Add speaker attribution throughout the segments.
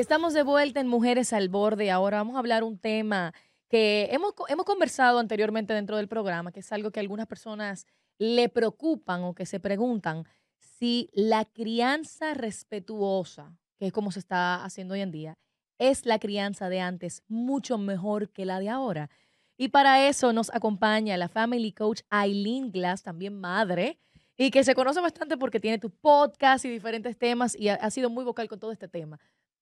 Speaker 1: estamos de vuelta en Mujeres al Borde. Ahora vamos a hablar un tema que hemos, hemos conversado anteriormente dentro del programa, que es algo que algunas personas le preocupan o que se preguntan si la crianza respetuosa, que es como se está haciendo hoy en día, es la crianza de antes mucho mejor que la de ahora. Y para eso nos acompaña la family coach Aileen Glass, también madre, y que se conoce bastante porque tiene tu podcast y diferentes temas y ha, sido muy vocal con todo este tema.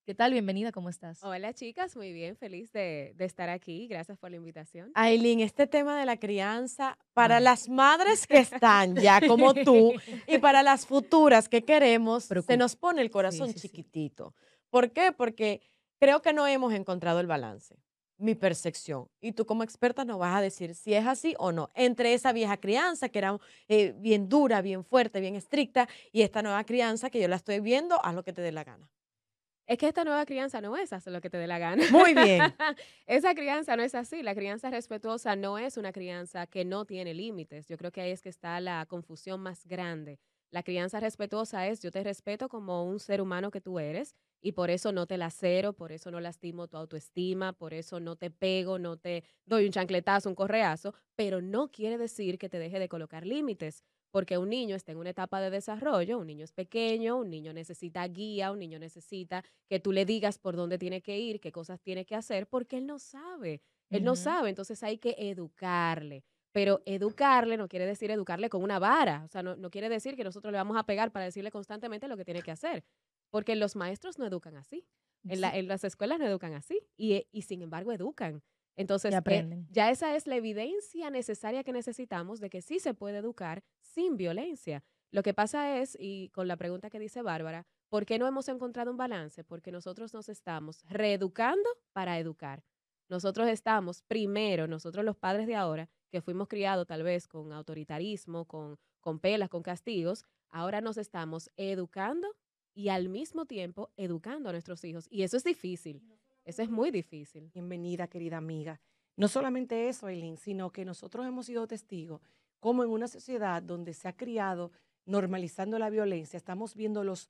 Speaker 1: ¿Qué tal? Bienvenida, ¿cómo estás?
Speaker 2: Hola chicas, muy bien, feliz de, estar aquí. Gracias por la invitación.
Speaker 3: Aileen, este tema de la crianza, para las madres que están ya como tú y para las futuras que queremos, se nos pone el corazón chiquitito. ¿Por qué? Porque creo que no hemos encontrado el balance, mi percepción. Y tú como experta nos vas a decir si es así o no, entre esa vieja crianza que era eh, bien dura, bien fuerte, bien estricta, y esta nueva crianza que yo la estoy viendo, haz lo que te dé la gana
Speaker 2: es que esta nueva crianza no es hacer lo que te dé la gana. Muy bien. Esa crianza no es así. La crianza respetuosa no es una crianza que no tiene límites. Yo creo que ahí es que está la confusión más grande. La crianza respetuosa es yo te respeto como un ser humano que tú eres y por eso no te lacero, por eso no lastimo tu autoestima, por eso no te pego, no te doy un chancletazo, un correazo, pero no quiere decir que te deje de colocar límites porque un niño está en una etapa de desarrollo, un niño es pequeño, un niño necesita guía, un niño necesita que tú le digas por dónde tiene que ir, qué cosas tiene que hacer, porque él no sabe, él no sabe, entonces hay que educarle. Pero educarle no quiere decir educarle con una vara, o sea, no, quiere decir que nosotros le vamos a pegar para decirle constantemente lo que tiene que hacer, porque los maestros no educan así, en, las escuelas no educan así y sin embargo educan. Entonces, eh, ya esa es la evidencia necesaria que necesitamos de que sí se puede educar sin violencia. Lo que pasa es, y con la pregunta que dice Bárbara, ¿por qué no hemos encontrado un balance? Porque nosotros nos estamos reeducando para educar. Nosotros estamos, primero, nosotros los padres de ahora, que fuimos criados tal vez con autoritarismo, con, con pelas, con castigos, ahora nos estamos educando y al mismo tiempo educando
Speaker 4: a nuestros hijos. Y eso es difícil. Eso es muy difícil. Bienvenida, querida amiga. No solamente eso, Eileen, sino que nosotros hemos sido testigos como en una sociedad donde se ha criado normalizando la violencia, estamos viendo los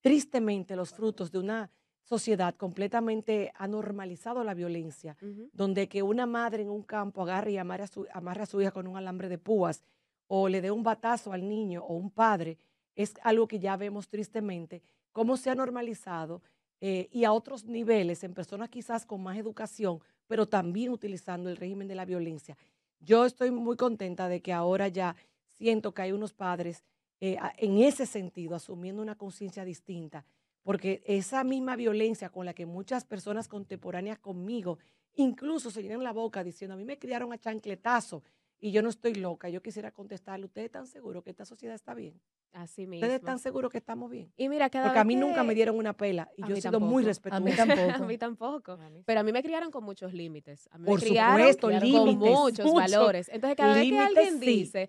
Speaker 4: tristemente los frutos de una sociedad completamente anormalizada la violencia, donde que una madre en un campo agarre y amarre a, su, amarre a su hija con un alambre de púas o le dé un batazo al niño o un padre, es algo que ya vemos tristemente, cómo se ha normalizado eh, y a otros niveles, en personas quizás con más educación, pero también utilizando el régimen de la violencia. Yo estoy muy contenta de que ahora ya siento que hay unos padres eh, en ese sentido, asumiendo una conciencia distinta, porque esa misma violencia con la que muchas personas contemporáneas conmigo incluso se llenan la boca diciendo, a mí me criaron a chancletazo y yo no estoy loca, yo quisiera contestarle, ¿ustedes están seguros que esta sociedad está bien? Así mismo. ¿Ustedes están seguros que estamos bien? Y mira, Porque a mí nunca me dieron una pela y yo he sido muy respetuosa. A mí tampoco. a mí
Speaker 2: tampoco. Pero a mí me criaron con muchos límites. A mí me criaron, con muchos valores. Entonces, cada vez que alguien dice,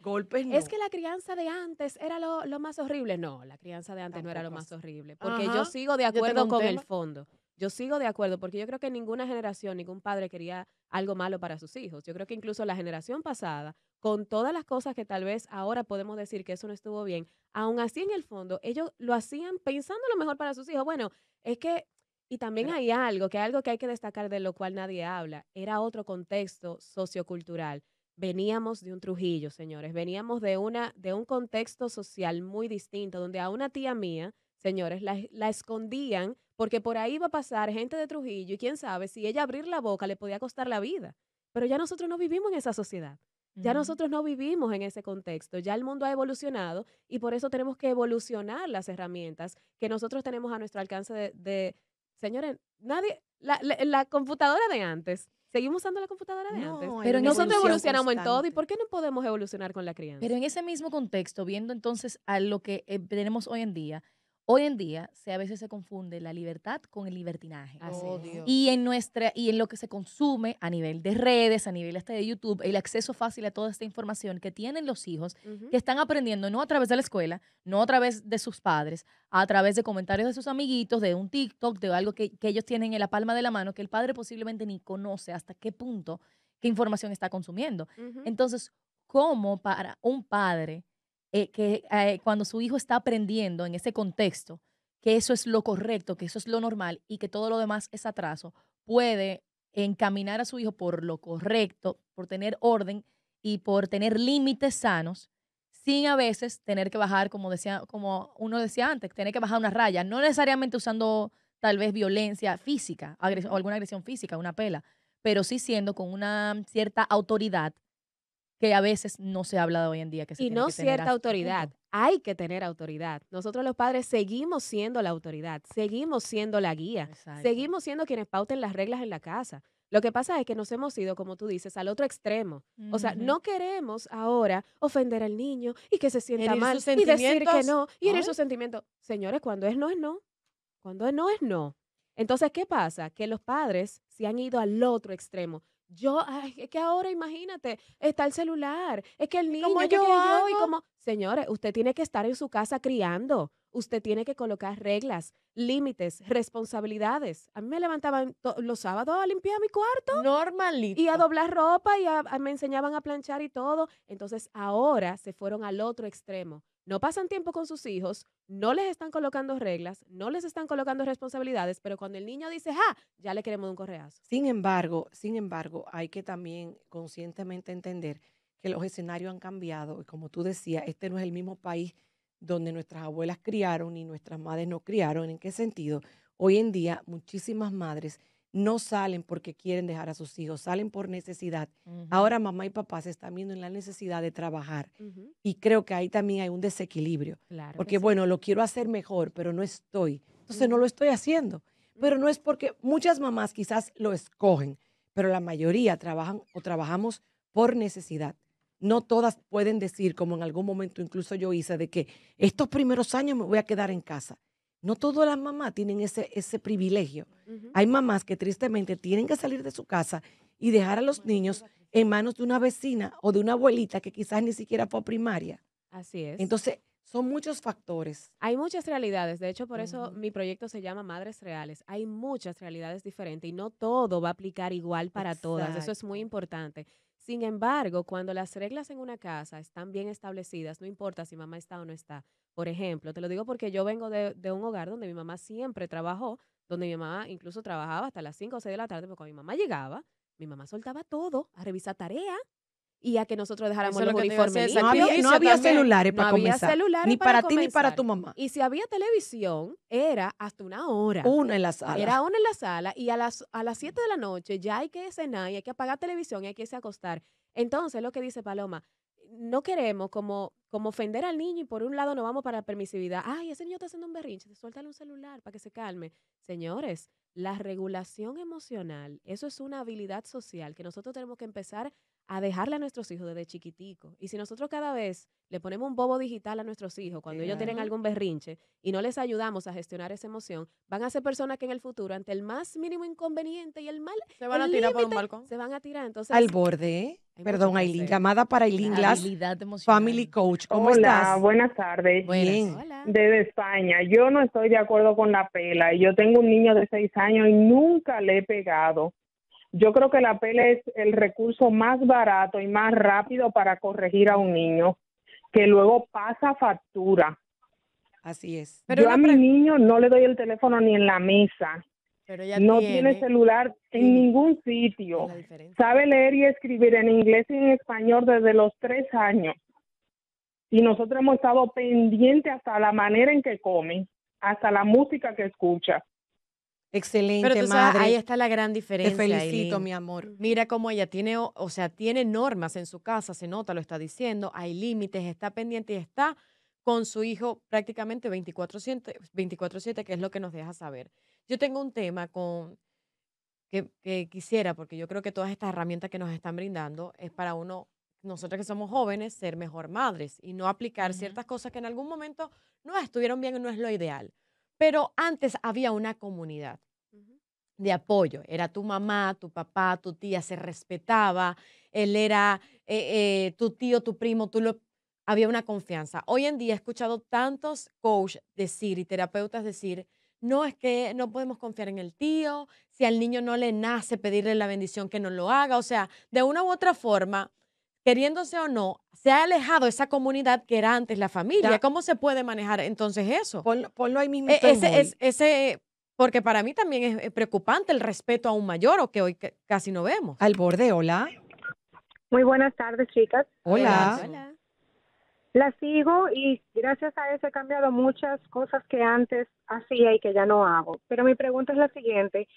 Speaker 2: es que la crianza de antes era lo, más horrible. No, la crianza de antes no era lo más horrible. Porque yo sigo de acuerdo con el fondo. Yo sigo de acuerdo porque yo creo que ninguna generación, ningún padre quería algo malo para sus hijos. Yo creo que incluso la generación pasada, con todas las cosas que tal vez ahora podemos decir que eso no estuvo bien, aún así en el fondo ellos lo hacían pensando lo mejor para sus hijos. Bueno, es que, y también hay algo, que hay algo que hay que destacar de lo cual nadie habla, era otro contexto sociocultural. Veníamos de un Trujillo, señores, veníamos de, una, de un contexto social muy distinto, donde a una tía mía, señores, la escondían porque por ahí va a pasar gente de Trujillo y quién sabe si ella abrir la boca le podía costar la vida. Pero ya nosotros no vivimos en esa sociedad. Ya nosotros no vivimos en ese contexto, ya el mundo ha evolucionado y por eso tenemos que evolucionar las herramientas que nosotros tenemos a nuestro alcance de, señores, nadie, la, computadora de antes, seguimos usando la computadora de antes, pero nosotros evolucionamos en todo y ¿por qué no podemos evolucionar con la crianza? Pero
Speaker 1: en ese mismo contexto, viendo entonces a lo que eh, tenemos hoy en día, Hoy en día se, a veces se confunde la libertad con el libertinaje. Oh, y en nuestra y en lo que se consume a nivel de redes, a nivel hasta de YouTube, el acceso fácil a toda esta información que tienen los hijos que están aprendiendo no a través de la escuela, no a través de sus padres, a través de comentarios de sus amiguitos, de un TikTok, de algo que, ellos tienen en la palma de la mano que el padre posiblemente ni conoce hasta qué punto qué información está consumiendo. Entonces, ¿cómo para un padre eh, que eh, cuando su hijo está aprendiendo en ese contexto, que eso es lo correcto, que eso es lo normal y que todo lo demás es atraso, puede encaminar a su hijo por lo correcto, por tener orden y por tener límites sanos, sin a veces tener que bajar, como, decía, como uno decía antes, tener que bajar una raya, no necesariamente usando tal vez violencia física o alguna agresión física, una pela, pero sí siendo con una cierta autoridad que a veces no se ha hablado hoy en día. Que se y no cierta autoridad.
Speaker 2: Hay que tener autoridad. Nosotros los padres seguimos siendo la autoridad, seguimos siendo la guía, seguimos siendo quienes pauten las reglas en la casa. Lo que pasa es que nos hemos ido, como tú dices, al otro extremo. O sea, no queremos ahora ofender al niño y que se sienta mal y decir que no y en esos sentimientos. Señores, cuando es no, es no. Cuando es no, es no. Entonces, ¿qué pasa? Que los padres se han ido al otro extremo. Yo, es que ahora imagínate, está el celular, es que el niño, como yo, y como, señores, usted tiene que estar en su casa criando, usted tiene que colocar reglas, límites, responsabilidades. A mí me levantaban los sábados a limpiar mi cuarto. Normalito. Y a doblar ropa y a, me enseñaban a planchar y todo. Entonces ahora se fueron al otro extremo no pasan tiempo con sus hijos, no les están colocando reglas, no les están colocando responsabilidades, pero cuando el niño dice, ah, ya le queremos un correazo.
Speaker 4: Sin embargo, sin embargo, hay que también conscientemente entender que los escenarios han cambiado y como tú decías, este no es el mismo país donde nuestras abuelas criaron y nuestras madres no criaron. ¿En qué sentido? Hoy en día muchísimas madres no salen porque quieren dejar a sus hijos, salen por necesidad. Ahora mamá y papá se están viendo en la necesidad de trabajar y creo que ahí también hay un desequilibrio. porque bueno, lo quiero hacer mejor, pero no estoy. Entonces no lo estoy haciendo. Pero no es porque muchas mamás quizás lo escogen, pero la mayoría trabajan o trabajamos por necesidad. No todas pueden decir, como en algún momento incluso yo hice, de que estos primeros años me voy a quedar en casa. No todas las mamás tienen ese, ese privilegio. Hay mamás que tristemente tienen que salir de su casa y dejar a los niños en manos de una vecina o de una abuelita que quizás ni siquiera fue primaria.
Speaker 2: Así es. Entonces,
Speaker 4: son muchos factores.
Speaker 2: Hay muchas realidades. De hecho, por eso mi proyecto se llama Madres Reales. Hay muchas realidades diferentes y no todo va a aplicar igual para todas. Eso es muy importante. Sin embargo, cuando las reglas en una casa están bien establecidas, no importa si mamá está o no está, por ejemplo, te lo digo porque yo vengo de, un hogar donde mi mamá siempre trabajó, donde mi mamá incluso trabajaba hasta las 5 o 6 de la tarde, porque cuando mi mamá llegaba, mi mamá soltaba todo a revisar tarea, y a que nosotros dejáramos los uniformes. No había, no había celulares para comenzar. ni para, ti ni para tu mamá. Y si había televisión, era hasta una hora. Una en la sala. Era una en la sala y a las, a las 7 de la noche ya hay que cenar y hay que apagar televisión y hay que irse acostar. Entonces, lo que dice Paloma, no queremos como, como ofender al niño y por un lado no vamos para la permisividad. Ay, ese niño está haciendo un berrinche, suéltale un celular para que se calme. Señores, la regulación emocional, eso es una habilidad social que nosotros tenemos que empezar a dejarle a nuestros hijos desde chiquitico. Y si nosotros cada vez le ponemos un bobo digital a nuestros hijos cuando ellos tienen algún berrinche y no les ayudamos a gestionar esa emoción, van a ser personas que en el futuro, ante el más mínimo inconveniente y el mal... Se van a tirar por un balcón. Se van a tirar, Al borde.
Speaker 4: Perdón, Aileen, llamada para Aileen Glass, Family Coach. ¿Cómo Hola, buenas tardes. Bien. Hola. Desde España. Yo no estoy de acuerdo con la pela. Yo tengo un niño
Speaker 2: de seis años y nunca le he pegado. Yo creo que la pele es el recurso más barato y más rápido para corregir a un niño, que luego pasa factura.
Speaker 4: Así es. Pero Yo a
Speaker 2: mi niño no le doy el teléfono ni en la mesa.
Speaker 4: Pero ella no tiene, celular
Speaker 2: en ningún sitio. Sabe leer y escribir en inglés y en español desde los tres años. Y nosotros hemos estado pendientes hasta la manera en que come, hasta la música que escucha.
Speaker 4: Excelente, Pero madre. ahí está la
Speaker 3: gran diferencia. Te felicito, mi amor. Mira cómo ella tiene, o sea, tiene normas en su casa, se nota, lo está diciendo, hay límites, está pendiente y está con su hijo prácticamente 24-7, que es lo que nos deja saber. Yo tengo un tema con que, quisiera, porque yo creo que todas estas herramientas que nos están brindando es para uno nosotros que somos jóvenes, ser mejor madres y no aplicar ciertas cosas que en algún momento no estuvieron bien y no es lo ideal. Pero antes había una comunidad de apoyo. Era tu mamá, tu papá, tu tía, se respetaba. Él era eh, eh, tu tío, tu primo, tú lo... Había una confianza. Hoy en día he escuchado tantos coaches decir y terapeutas decir, no es que no podemos confiar en el tío, si al niño no le nace pedirle la bendición que no lo haga. O sea, de una u otra forma, queriéndose o no, se ha alejado esa comunidad que era antes la familia. ¿Cómo se puede manejar entonces eso? Ponlo, ahí mismo. E, ese, ese, porque para mí también es eh, preocupante el respeto a un mayor o que hoy casi no vemos.
Speaker 4: Al borde, hola. Muy buenas tardes, chicas. hola. La sigo y
Speaker 3: gracias a eso he cambiado muchas cosas que antes hacía y que ya no hago. Pero mi pregunta es la siguiente.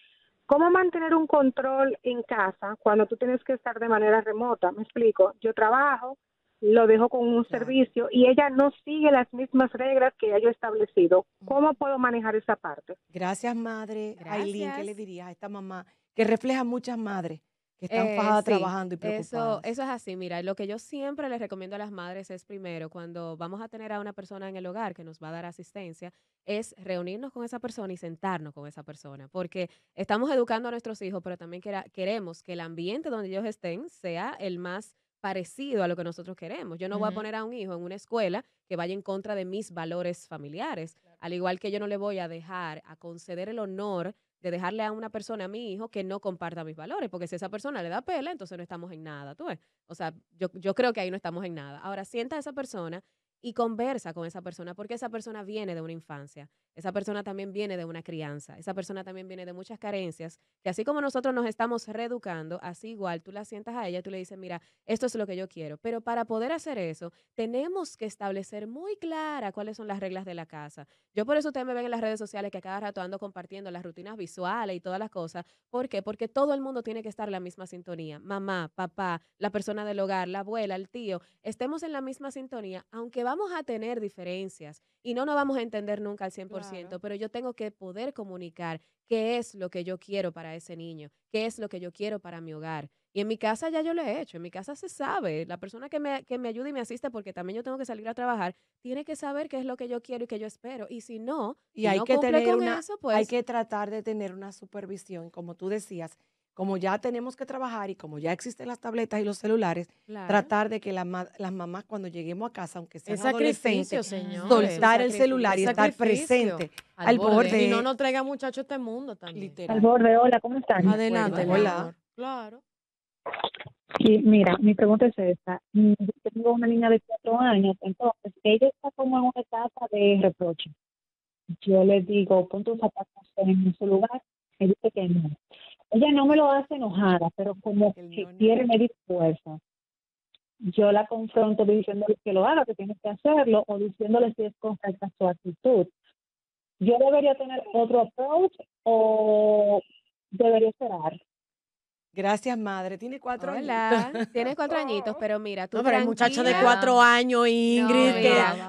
Speaker 3: ¿Cómo mantener un control en casa cuando tú tienes que estar de manera
Speaker 4: remota? Me explico, yo trabajo, lo dejo con un servicio y ella no sigue las mismas reglas que yo he establecido. Mm. ¿Cómo puedo manejar esa parte? Gracias, madre. Gracias. Aileen, ¿qué le dirías a esta mamá que refleja muchas madres están eh, trabajando y preocupadas. Eso,
Speaker 2: eso es así, mira, lo que yo siempre les recomiendo a las madres es primero, cuando vamos a tener a una persona en el hogar que nos va a dar asistencia, es reunirnos con esa persona y sentarnos con esa persona, porque estamos educando a nuestros hijos, pero también queremos que el ambiente donde ellos estén sea el más parecido a lo que nosotros queremos. Yo no voy a poner a un hijo en una escuela que vaya en contra de mis valores familiares, al igual que yo no le voy a dejar a conceder el honor de dejarle a una persona, a mi hijo, que no comparta mis valores, porque si esa persona le da pela, entonces no estamos en nada, tú ves. O sea, yo, yo creo que ahí no estamos en nada. Ahora, sienta a esa persona y conversa con esa persona, porque esa persona viene de una infancia, esa persona también viene de una crianza, esa persona también viene de muchas carencias, que así como nosotros nos estamos reeducando, así igual tú la sientas a ella, tú le dices, mira, esto es lo que yo quiero, pero para poder hacer eso, tenemos que establecer muy clara cuáles son las reglas de la casa. Yo por eso ustedes me ven en las redes sociales que a cada rato ando compartiendo las rutinas visuales y todas las cosas, ¿por qué? Porque todo el mundo tiene que estar en la misma sintonía, mamá, papá, la persona del hogar, la abuela, el tío, estemos en la misma sintonía, aunque va vamos a tener diferencias y no nos vamos a entender nunca al 100%, pero yo tengo que poder comunicar qué es lo que yo quiero para ese niño, qué es lo que yo quiero para mi hogar. Y en mi casa ya yo lo he hecho, en mi casa se sabe, la persona que me, que ayuda y me asiste, porque también yo tengo que salir a trabajar, tiene que saber qué es lo que yo quiero y qué yo espero. Y si no, y hay no que tener con eso, pues... Hay que
Speaker 4: tratar de tener una supervisión, como tú decías, como ya tenemos que trabajar y como ya existen las tabletas y los celulares, tratar de que las mamás cuando lleguemos a casa, aunque sean adolescentes, soltar el celular y estar presente al, borde. Y no
Speaker 3: nos traiga muchachos este mundo también. Literal. Al borde, hola,
Speaker 4: ¿cómo están? Adelante, hola. Claro. Sí, mira, mi pregunta es esta. Mm, yo tengo una niña de cuatro años, entonces ella está como en una etapa de reproche. Yo le digo, pon tus zapatos en su lugar,
Speaker 2: me dice que no. Ella no me lo hace enojada, pero como que pierde mi fuerza. Yo la confronto diciéndole que lo haga, que tienes que hacerlo, o diciéndole
Speaker 4: si es correcta su actitud. Yo debería tener otro approach o debería esperar. Gracias, madre. Tiene cuatro Hola.
Speaker 2: añitos. Tiene cuatro añitos, pero mira, tú. No, pero el muchacho de cuatro
Speaker 4: años, Ingrid,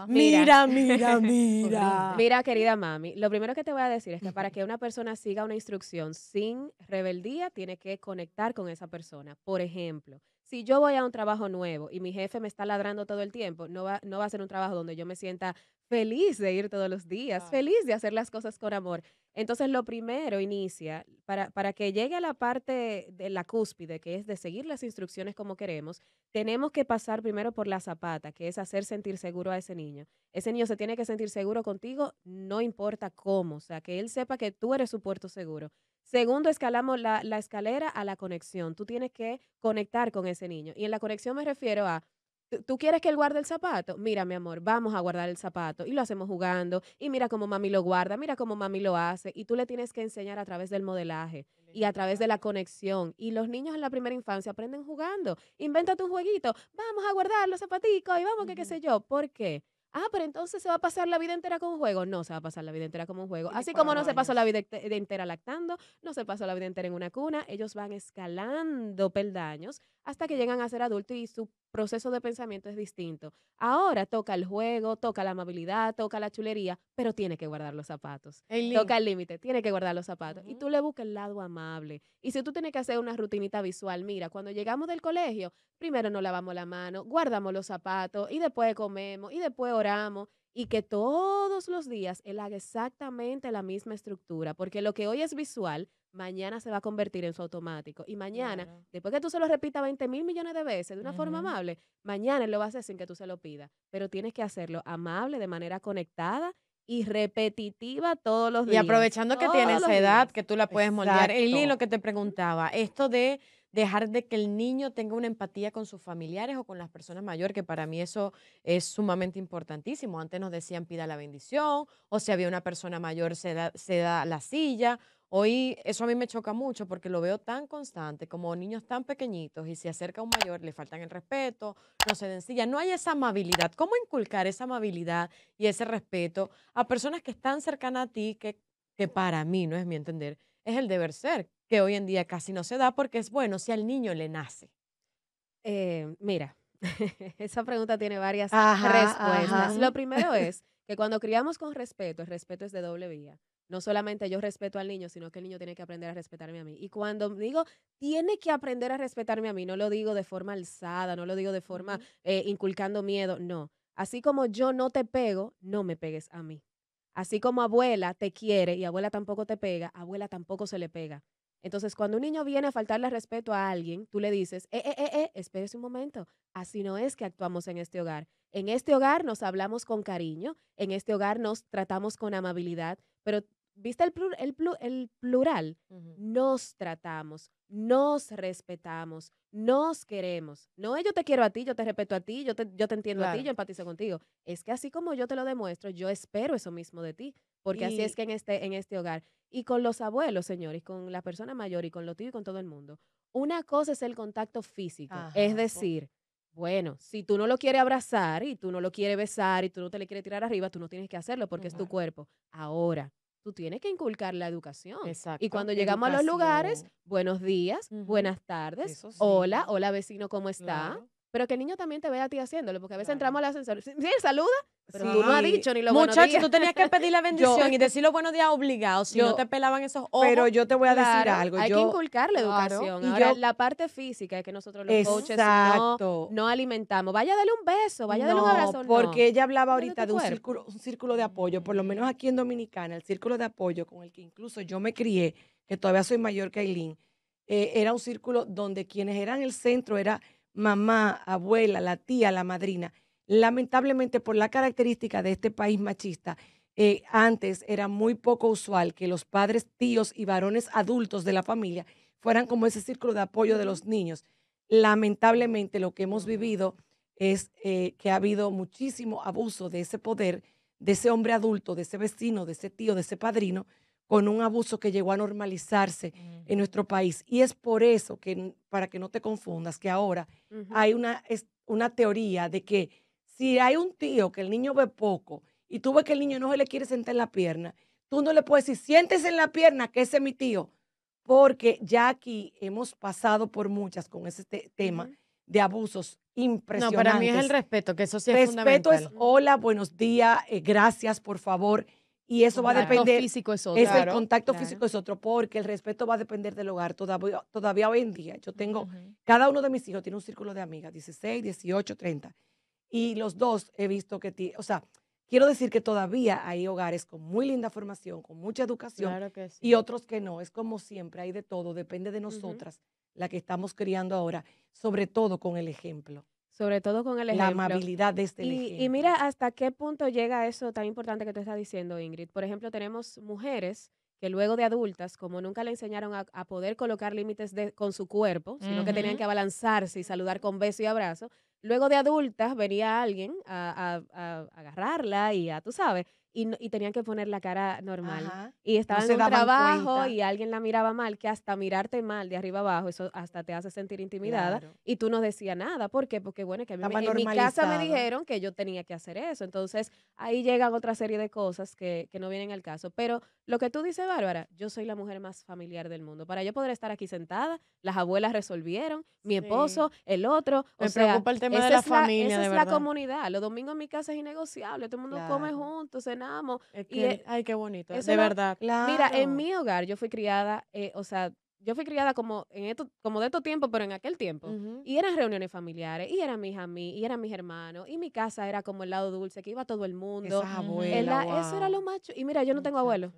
Speaker 4: mira,
Speaker 3: mira, mira,
Speaker 2: mira, querida mami, lo primero que te voy a decir es que para que una persona siga una instrucción sin rebeldía, tiene que conectar con esa persona. Por ejemplo, si yo voy a un trabajo nuevo y mi jefe me está ladrando todo el tiempo, no va, no va a ser un trabajo donde yo me sienta feliz de ir todos los días, feliz de hacer las cosas con amor. Entonces, lo primero inicia, para, que llegue a la parte de la cúspide, que es de seguir las instrucciones como queremos, tenemos que pasar primero por la zapata, que es hacer sentir seguro a ese niño. Ese niño se tiene que sentir seguro contigo, no importa cómo, o sea, que él sepa que tú eres su puerto seguro. Segundo, escalamos la escalera a la conexión. Tú tienes que conectar con ese niño. Y en la conexión me refiero a ¿tú quieres que él guarde el zapato? Mira, mi amor, vamos a guardar el zapato y lo hacemos jugando y mira cómo mami lo guarda, mira cómo mami lo hace y tú le tienes que enseñar a través del modelaje y a través de la conexión. Y los niños en la primera infancia aprenden jugando. Inventa tu jueguito, vamos a guardar los zapaticos y vamos, que qué sé yo. ¿Por qué? Ah, pero entonces se va a pasar la vida entera con un juego. No se va a pasar la vida entera con un juego. Así como no se pasó la vida entera lactando, no se pasó la vida entera en una cuna, ellos van escalando peldaños hasta que llegan a ser adultos y su proceso de pensamiento es distinto. Ahora toca el juego, toca la amabilidad, toca la chulería, pero tiene que guardar los zapatos. toca el límite, tiene que guardar los zapatos. Y tú le buscas el lado amable. Y si tú tienes que hacer una rutinita visual, mira, cuando llegamos del colegio, primero nos lavamos la mano, guardamos los zapatos y después comemos y después oramos. Y que todos los días él haga exactamente la misma estructura, porque lo que hoy es visual, mañana se va a convertir en su automático. Y mañana, después que tú se lo repitas 20 mil millones de veces de una forma amable, mañana él lo va a hacer sin que tú se lo pidas. Pero tienes que hacerlo amable, de manera conectada y repetitiva todos los días. Y aprovechando que tienes esa edad, que
Speaker 3: tú la puedes moldear. Eli, lo que te preguntaba, esto de dejar de que el niño tenga una empatía con sus familiares o con las personas mayores, que para mí eso es sumamente importantísimo. Antes nos decían pida la bendición, o si había una persona mayor se da, se da la silla, Hoy eso a mí me choca mucho porque lo veo tan constante, como niños tan pequeñitos y se acerca un mayor, le faltan el respeto, no se den no hay esa amabilidad. ¿Cómo inculcar esa amabilidad y ese respeto a personas que están cercanas a ti, que, que para mí, no es mi entender, es el deber ser, que hoy en día casi no se da porque es bueno si al niño le nace?
Speaker 2: Eh, mira, esa pregunta tiene varias respuestas. Lo primero es que cuando criamos con respeto, el respeto es de doble vía no solamente yo respeto al niño, sino que el niño tiene que aprender a respetarme a mí. Y cuando digo, tiene que aprender a respetarme a mí, no lo digo de forma alzada, no lo digo de forma eh, inculcando miedo, no. Así como yo no te pego, no me pegues a mí. Así como abuela te quiere y abuela tampoco te pega, abuela tampoco se le pega. Entonces, cuando un niño viene a faltarle respeto a alguien, tú le dices, eh, eh, eh, eh, espérese un momento. Así no es que actuamos en este hogar. En este hogar nos hablamos con cariño, en este hogar nos tratamos con amabilidad, pero viste el, el, el plural, nos tratamos, nos respetamos, nos queremos. No es yo te quiero a ti, yo te respeto a ti, yo te, yo te entiendo a ti, yo empatizo contigo. Es que así como yo te lo demuestro, yo espero eso mismo de ti, porque así es que en este, en este hogar. Y con los abuelos, señores, con la persona mayor y con los tíos y con todo el mundo. Una cosa es el contacto físico, es decir... Bueno, si tú no lo quieres abrazar y tú no lo quieres besar y tú no te le quieres tirar arriba, tú no tienes que hacerlo porque es tu cuerpo. Ahora, tú tienes que inculcar la educación. Exacto. Y cuando llegamos a los lugares, buenos días, buenas tardes, hola, hola vecino, ¿cómo está? pero que el niño también te vea a ti haciéndolo, porque a veces entramos al ascensor, sí, saluda, pero tú no has dicho ni lo Muchacho, buenos tú tenías que pedir la bendición y
Speaker 3: decir los buenos días obligados, si no te pelaban esos ojos. Pero yo te voy a
Speaker 4: decir algo. Hay que inculcar
Speaker 2: la educación. Y la parte física es que nosotros los coaches no, alimentamos. Vaya dale un beso, vaya dale un abrazo. porque ella hablaba ahorita de un círculo,
Speaker 4: un círculo de apoyo, por lo menos aquí en Dominicana, el círculo de apoyo con el que incluso yo me crié, que todavía soy mayor que Aileen, eh, era un círculo donde quienes eran el centro era mamá, abuela, la tía, la madrina. Lamentablemente, por la característica de este país machista, eh, antes era muy poco usual que los padres, tíos y varones adultos de la familia fueran como ese círculo de apoyo de los niños. Lamentablemente, lo que hemos vivido es eh, que ha habido muchísimo abuso de ese poder, de ese hombre adulto, de ese vecino, de ese tío, de ese padrino, con un abuso que llegó a normalizarse en nuestro país. Y es por eso que, para que no te confundas, que ahora hay una, es una teoría de que si hay un tío que el niño ve poco y tú ves que el niño no se le quiere sentar en la pierna, tú no le puedes decir, siéntese en la pierna, que ese es mi tío, porque ya aquí hemos pasado por muchas con ese tema de abusos impresionantes. No, para mí es el respeto, que eso sí es fundamental. Respeto es hola, buenos días, eh, gracias, por favor. Y eso va a depender. Físico es otro. el contacto físico es otro, porque el respeto va a depender del hogar. Todavía, todavía hoy en día, yo tengo, cada uno de mis hijos tiene un círculo de amigas, 16, 18, 30. Y los dos he visto que, o sea, quiero decir que todavía hay hogares con muy linda formación, con mucha educación, y otros que no. Es como siempre, hay de todo, depende de nosotras, la que estamos criando ahora, sobre todo con el ejemplo
Speaker 2: sobre todo con el ejemplo. La amabilidad de este y, y mira hasta qué punto llega eso tan importante que te estás diciendo, Ingrid. Por ejemplo, tenemos mujeres que luego de adultas, como nunca le enseñaron a, poder colocar límites con su cuerpo, sino que tenían que abalanzarse y saludar con beso y abrazo, luego de adultas venía alguien a, a agarrarla y a, tú sabes, y, tenían que poner la cara normal. Y estaban en un trabajo y alguien la miraba mal, que hasta mirarte mal de arriba abajo, eso hasta te hace sentir intimidada. Y tú no decías nada. ¿Por qué? Porque bueno, que en mi casa me dijeron que yo tenía que hacer eso. Entonces ahí llegan otra serie de cosas que, no vienen al caso. Pero lo que tú dices, Bárbara, yo soy la mujer más familiar del mundo. Para yo poder estar aquí sentada, las abuelas resolvieron, mi esposo, el otro. O me sea, preocupa el tema de la familia. esa es la comunidad. Los domingos en mi casa es innegociable. Todo el mundo come juntos, amo y e ay, qué bonito, de verdad. Mira, en mi hogar yo fui criada, eh, o sea, yo fui criada como en esto, como de estos tiempos, pero en aquel tiempo. Y eran reuniones familiares, y eran mis amigos, y eran mis hermanos, y mi casa era como el lado dulce, que iba todo el mundo. Eso era lo macho. Y mira, yo no tengo abuelo.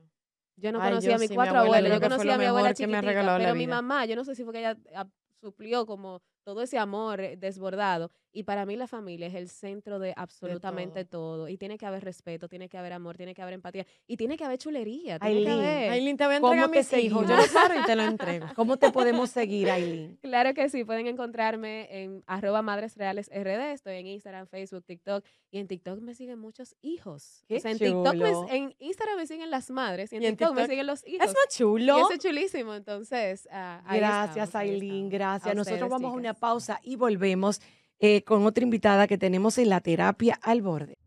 Speaker 2: Yo no conocía a mis cuatro abuelos, yo conocía a mi abuela chiquitita, pero mi mamá, yo no sé si fue que ella ah, suplió como todo ese amor eh, desbordado. Y para mí la familia es el centro de absolutamente todo. Y tiene que haber respeto, tiene que haber amor, tiene que haber empatía y tiene que haber chulería. Tiene Aileen, te voy a entregar a mis hijos? Yo lo paro y te lo entrego.
Speaker 4: ¿Cómo te podemos seguir, Aileen?
Speaker 2: Claro que sí. Pueden encontrarme en arroba madresrealesrd. Estoy en Instagram, Facebook, TikTok. Y en TikTok me siguen muchos hijos. en, TikTok en Instagram me siguen las madres y en, TikTok, me siguen los hijos. Es más chulo. eso es chulísimo. Entonces, ah, gracias, Aileen.
Speaker 4: gracias. Nosotros vamos a una pausa y volvemos. Eh, con otra invitada que tenemos en la terapia al borde.